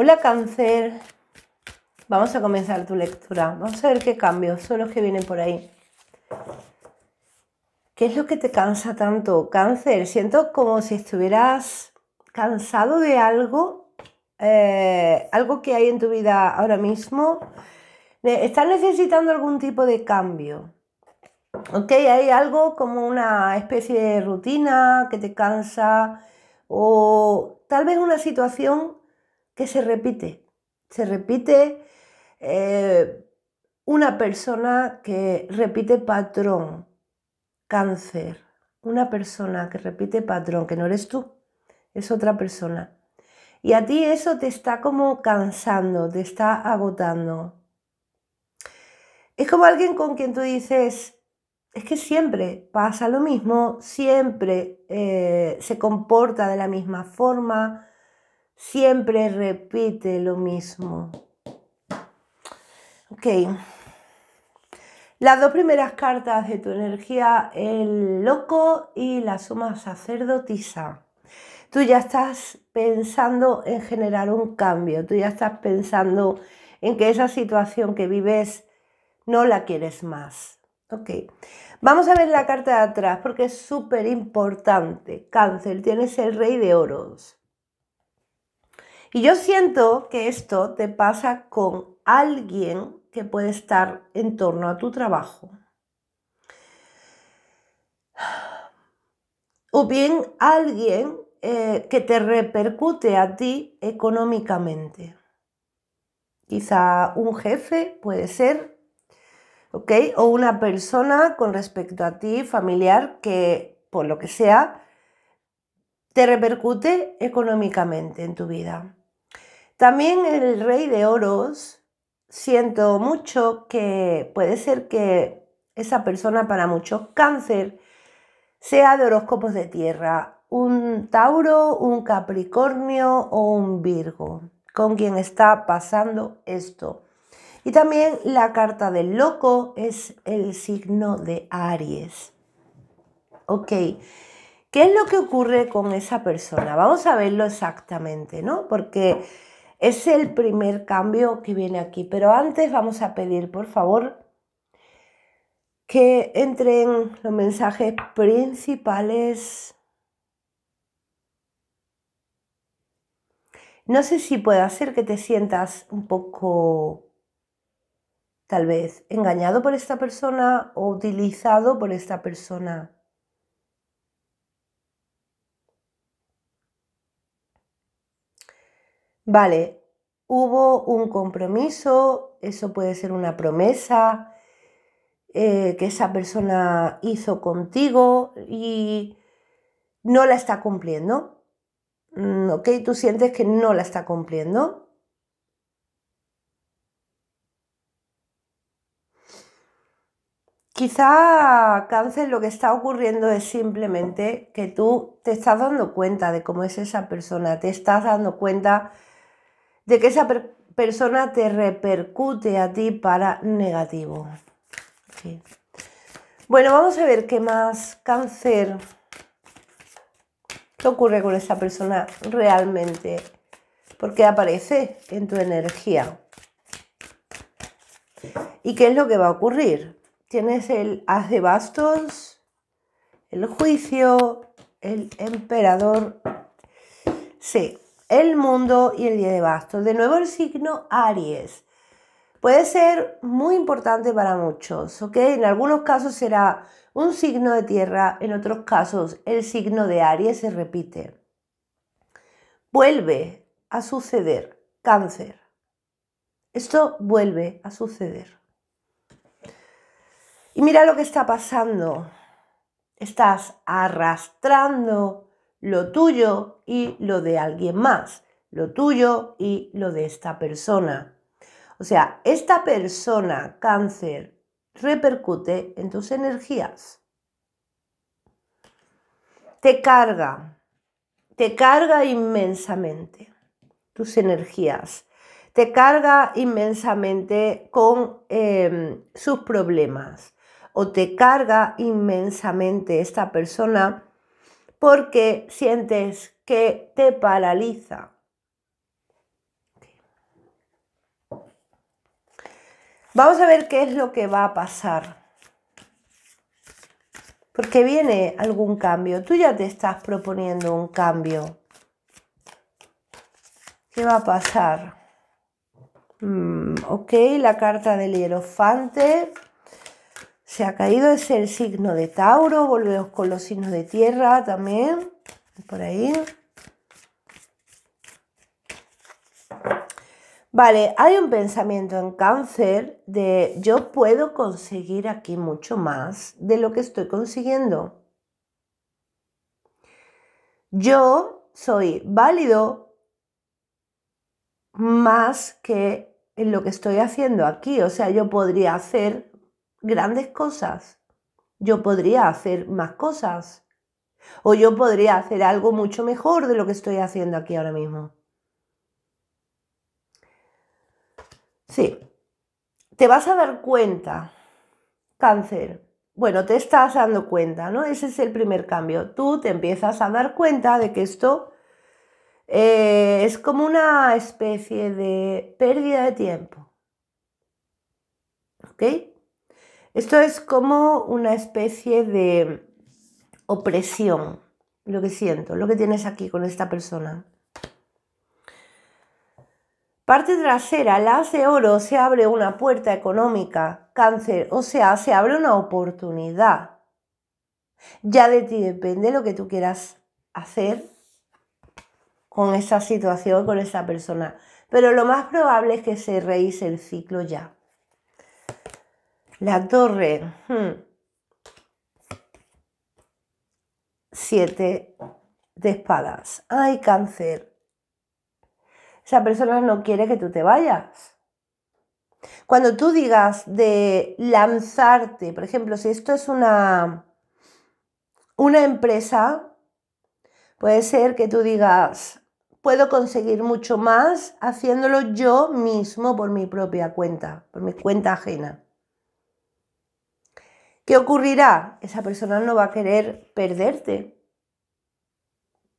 Hola cáncer, vamos a comenzar tu lectura. Vamos a ver qué cambios son los que vienen por ahí. ¿Qué es lo que te cansa tanto? Cáncer, siento como si estuvieras cansado de algo, eh, algo que hay en tu vida ahora mismo. Estás necesitando algún tipo de cambio. Ok, hay algo como una especie de rutina que te cansa o tal vez una situación que se repite. Se repite eh, una persona que repite patrón, cáncer. Una persona que repite patrón, que no eres tú, es otra persona. Y a ti eso te está como cansando, te está agotando. Es como alguien con quien tú dices, es que siempre pasa lo mismo, siempre eh, se comporta de la misma forma, siempre repite lo mismo. Ok. Las dos primeras cartas de tu energía, el loco y la suma sacerdotisa. Tú ya estás pensando en generar un cambio, tú ya estás pensando en que esa situación que vives no la quieres más. Ok, vamos a ver la carta de atrás porque es súper importante. Cáncer, tienes el rey de oros. Y yo siento que esto te pasa con alguien que puede estar en torno a tu trabajo. O bien alguien eh, que te repercute a ti económicamente. Quizá un jefe puede ser, ¿ok? O una persona con respecto a ti, familiar, que por lo que sea, te repercute económicamente en tu vida. También el rey de oros, siento mucho que puede ser que esa persona para muchos cáncer sea de horóscopos de tierra, un Tauro, un Capricornio o un Virgo, con quien está pasando esto. Y también la carta del loco es el signo de Aries. Ok, ¿qué es lo que ocurre con esa persona? Vamos a verlo exactamente, ¿no? Porque es el primer cambio que viene aquí. Pero antes vamos a pedir, por favor, que entren los mensajes principales. No sé si puede hacer que te sientas un poco, tal vez, engañado por esta persona o utilizado por esta persona. Vale, hubo un compromiso, eso puede ser una promesa eh, que esa persona hizo contigo y no la está cumpliendo. Mm, ¿Ok? Tú sientes que no la está cumpliendo. Quizá cáncer lo que está ocurriendo es simplemente que tú te estás dando cuenta de cómo es esa persona, te estás dando cuenta de que esa persona te repercute a ti para negativo. Bueno, vamos a ver qué más cáncer, qué ocurre con esa persona realmente, porque aparece en tu energía. ¿Y qué es lo que va a ocurrir? Tienes el haz de bastos, el juicio, el emperador. Sí, el mundo y el día de bastos. De nuevo el signo Aries. Puede ser muy importante para muchos, En algunos casos será un signo de tierra, en otros casos el signo de Aries se repite. Vuelve a suceder cáncer. Esto vuelve a suceder. Y mira lo que está pasando. Estás arrastrando lo tuyo y lo de alguien más, lo tuyo y lo de esta persona. O sea, esta persona, cáncer, repercute en tus energías. Te carga, te carga inmensamente tus energías, te carga inmensamente con em, sus problemas o te carga inmensamente esta persona porque sientes que te paraliza. Vamos a ver qué es lo que va a pasar. Porque viene algún cambio. Tú ya te estás proponiendo un cambio. ¿Qué va a pasar? Mm, ok, la carta del hierofante se ha caído, es el signo de Tauro, volvemos con los signos de tierra también, por ahí. Vale, hay un pensamiento en cáncer de yo puedo conseguir aquí mucho más de lo que estoy consiguiendo. Yo soy válido más que en lo que estoy haciendo aquí. O sea, yo podría hacer grandes cosas. Yo podría hacer más cosas. O yo podría hacer algo mucho mejor de lo que estoy haciendo aquí ahora mismo. Sí, te vas a dar cuenta, cáncer. Bueno, te estás dando cuenta, ¿no? Ese es el primer cambio. Tú te empiezas a dar cuenta de que esto eh, es como una especie de pérdida de tiempo. ¿Ok? Esto es como una especie de opresión, lo que siento, lo que tienes aquí con esta persona. Parte trasera, la de oro, se abre una puerta económica, cáncer, o sea, se abre una oportunidad. Ya de ti depende lo que tú quieras hacer con esa situación, con esa persona. Pero lo más probable es que se reíse el ciclo ya. La torre. 7 hmm, Siete de espadas. Ay, cáncer. Esa persona no quiere que tú te vayas. Cuando tú digas de lanzarte, por ejemplo, si esto es una, una empresa, puede ser que tú digas, puedo conseguir mucho más haciéndolo yo mismo por mi propia cuenta, por mi cuenta ajena. ¿Qué ocurrirá? Esa persona no va a querer perderte.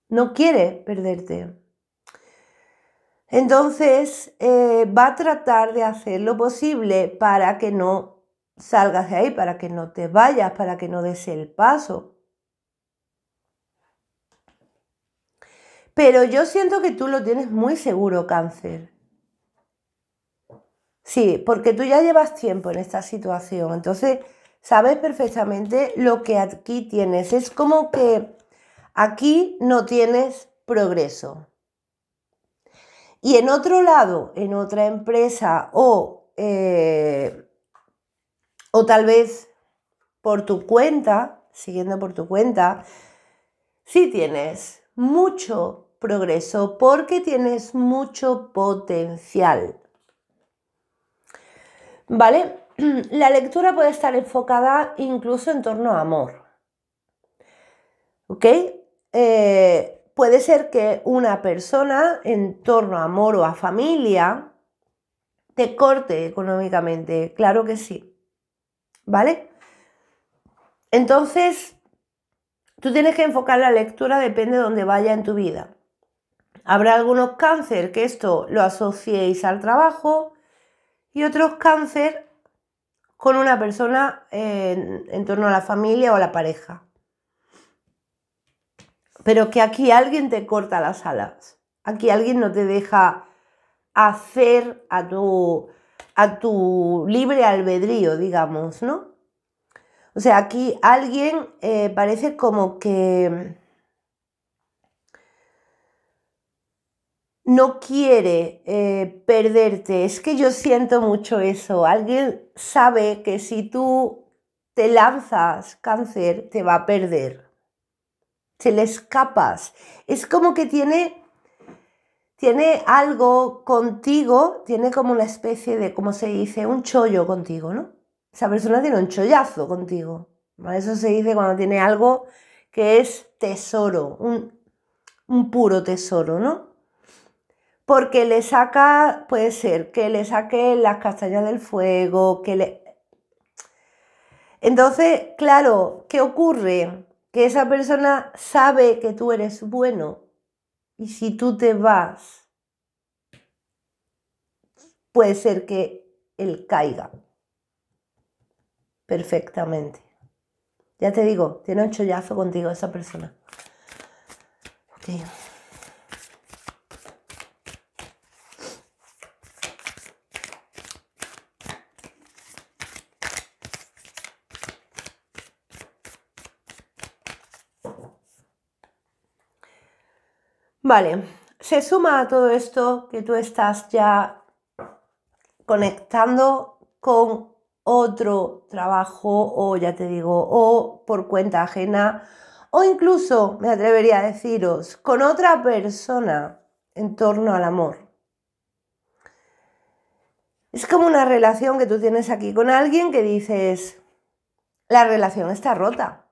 No quiere perderte. Entonces eh, va a tratar de hacer lo posible para que no salgas de ahí, para que no te vayas, para que no des el paso. Pero yo siento que tú lo tienes muy seguro, cáncer. Sí, porque tú ya llevas tiempo en esta situación. Entonces, sabes perfectamente lo que aquí tienes. Es como que aquí no tienes progreso. Y en otro lado, en otra empresa o, eh, o tal vez por tu cuenta, siguiendo por tu cuenta, sí tienes mucho progreso porque tienes mucho potencial. ¿Vale? la lectura puede estar enfocada incluso en torno a amor. ¿Ok? Eh, puede ser que una persona en torno a amor o a familia te corte económicamente, claro que sí. ¿Vale? Entonces, tú tienes que enfocar la lectura, depende de dónde vaya en tu vida. Habrá algunos cáncer que esto lo asociéis al trabajo y otros cáncer con una persona en, torno a la familia o a la pareja. Pero que aquí alguien te corta las alas. Aquí alguien no te deja hacer a tu, a tu libre albedrío, digamos, ¿no? O sea, aquí alguien eh, parece como que no quiere eh, perderte. Es que yo siento mucho eso. Alguien sabe que si tú te lanzas cáncer, te va a perder. Te le escapas. Es como que tiene, tiene algo contigo, tiene como una especie de, ¿cómo se dice? Un chollo contigo, ¿no? Esa persona tiene un chollazo contigo. Eso se dice cuando tiene algo que es tesoro, un puro tesoro, ¿no? porque le saca, puede ser, que le saque las castañas del fuego, que le... Entonces, claro, ¿qué ocurre? Que esa persona sabe que tú eres bueno y si tú te vas, puede ser que él caiga perfectamente. Ya te digo, tiene un chollazo contigo esa persona. Vale, se suma a todo esto que tú estás ya conectando con otro trabajo o ya te digo, o por cuenta ajena, o incluso, me atrevería a deciros, con otra persona en torno al amor. Es como una relación que tú tienes aquí con alguien que dices, la relación está rota.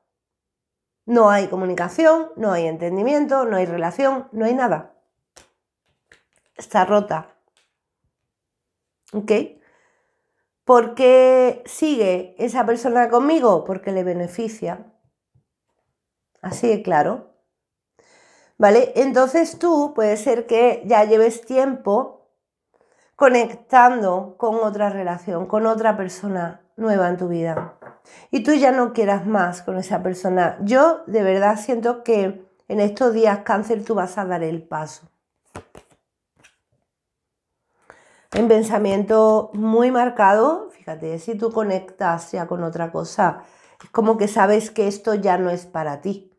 No hay comunicación, no hay entendimiento, no hay relación, no hay nada. Está rota. ¿Ok? ¿Por qué sigue esa persona conmigo? Porque le beneficia. Así de claro. ¿Vale? Entonces tú puede ser que ya lleves tiempo conectando con otra relación, con otra persona nueva en tu vida y tú ya no quieras más con esa persona. Yo de verdad siento que en estos días cáncer tú vas a dar el paso. En pensamiento muy marcado, fíjate, si tú conectas ya con otra cosa, es como que sabes que esto ya no es para ti.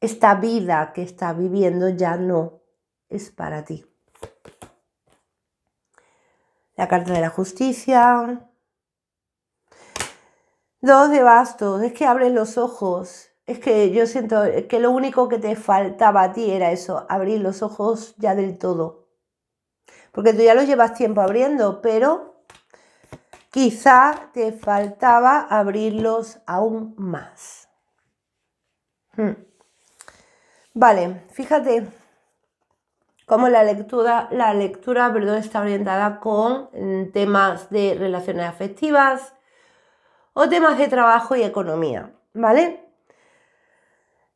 Esta vida que estás viviendo ya no es para ti. La carta de la justicia, Dos de bastos, es que abres los ojos. Es que yo siento que lo único que te faltaba a ti era eso, abrir los ojos ya del todo. Porque tú ya los llevas tiempo abriendo, pero quizá te faltaba abrirlos aún más. Hmm. Vale, fíjate cómo la lectura, la lectura perdón, está orientada con temas de relaciones afectivas, o temas de trabajo y economía, ¿vale?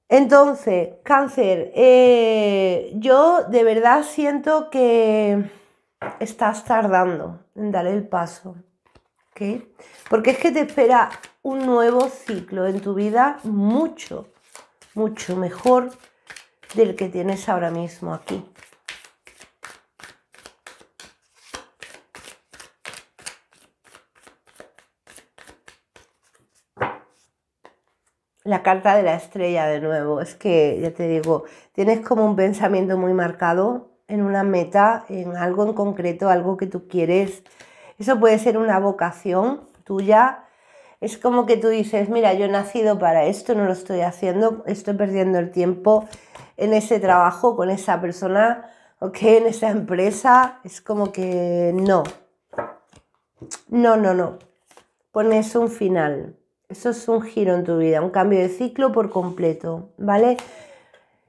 Entonces, cáncer, eh, yo de verdad siento que estás tardando en dar el paso, ¿ok? Porque es que te espera un nuevo ciclo en tu vida mucho, mucho mejor del que tienes ahora mismo aquí. la carta de la estrella de nuevo. Es que, ya te digo, tienes como un pensamiento muy marcado en una meta, en algo en concreto, algo que tú quieres. Eso puede ser una vocación tuya. Es como que tú dices, mira, yo he nacido para esto, no lo estoy haciendo, estoy perdiendo el tiempo en ese trabajo, con esa persona, o que en esa empresa. Es como que no. No, no, no. Pones un final. Eso es un giro en tu vida, un cambio de ciclo por completo, ¿vale?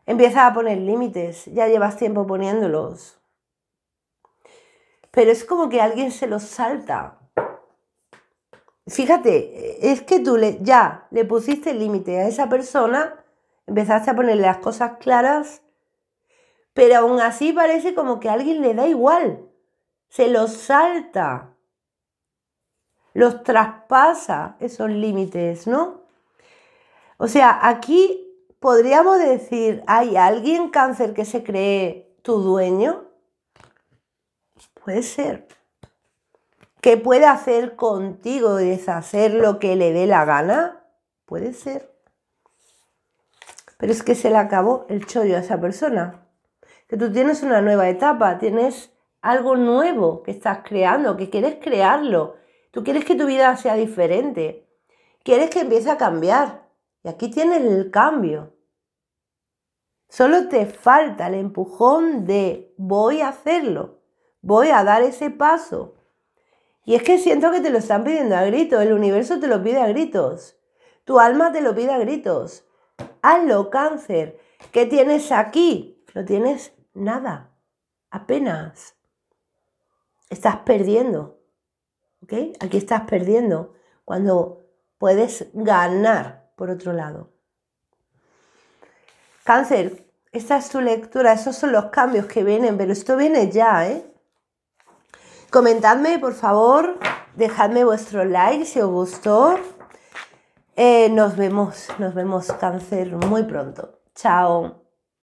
Empiezas a poner límites, ya llevas tiempo poniéndolos. Pero es como que alguien se los salta. Fíjate, es que tú le, ya le pusiste límite a esa persona, empezaste a ponerle las cosas claras, pero aún así parece como que a alguien le da igual, se los salta los traspasa esos límites, ¿no? O sea, aquí podríamos decir, ¿hay alguien cáncer que se cree tu dueño? Puede ser. ¿Que puede hacer contigo y deshacer lo que le dé la gana? Puede ser. Pero es que se le acabó el chollo a esa persona. Que tú tienes una nueva etapa, tienes algo nuevo que estás creando, que quieres crearlo Tú quieres que tu vida sea diferente. Quieres que empiece a cambiar. Y aquí tienes el cambio. Solo te falta el empujón de voy a hacerlo. Voy a dar ese paso. Y es que siento que te lo están pidiendo a gritos. El universo te lo pide a gritos. Tu alma te lo pide a gritos. Hazlo, cáncer. ¿Qué tienes aquí? No tienes nada. Apenas. Estás perdiendo. Aquí estás perdiendo cuando puedes ganar por otro lado. Cáncer, esta es tu lectura, esos son los cambios que vienen, pero esto viene ya, ¿eh? Comentadme, por favor, dejadme vuestro like si os gustó. Eh, nos vemos, nos vemos cáncer muy pronto. Chao.